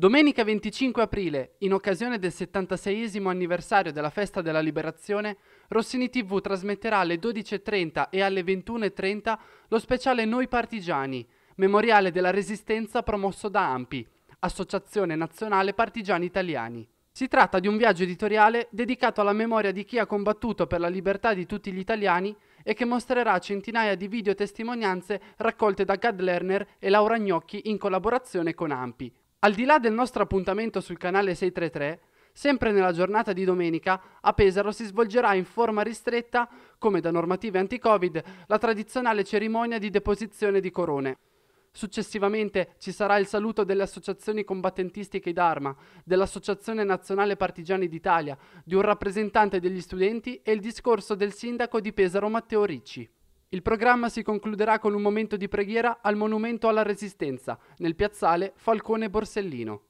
Domenica 25 aprile, in occasione del 76 anniversario della Festa della Liberazione, Rossini TV trasmetterà alle 12.30 e alle 21.30 lo speciale Noi Partigiani, memoriale della resistenza promosso da AMPI, Associazione Nazionale Partigiani Italiani. Si tratta di un viaggio editoriale dedicato alla memoria di chi ha combattuto per la libertà di tutti gli italiani e che mostrerà centinaia di video testimonianze raccolte da Gad Lerner e Laura Gnocchi in collaborazione con AMPI, al di là del nostro appuntamento sul canale 633, sempre nella giornata di domenica a Pesaro si svolgerà in forma ristretta, come da normative anti-Covid, la tradizionale cerimonia di deposizione di corone. Successivamente ci sarà il saluto delle associazioni combattentistiche d'arma, dell'Associazione Nazionale Partigiani d'Italia, di un rappresentante degli studenti e il discorso del sindaco di Pesaro Matteo Ricci. Il programma si concluderà con un momento di preghiera al Monumento alla Resistenza, nel piazzale Falcone Borsellino.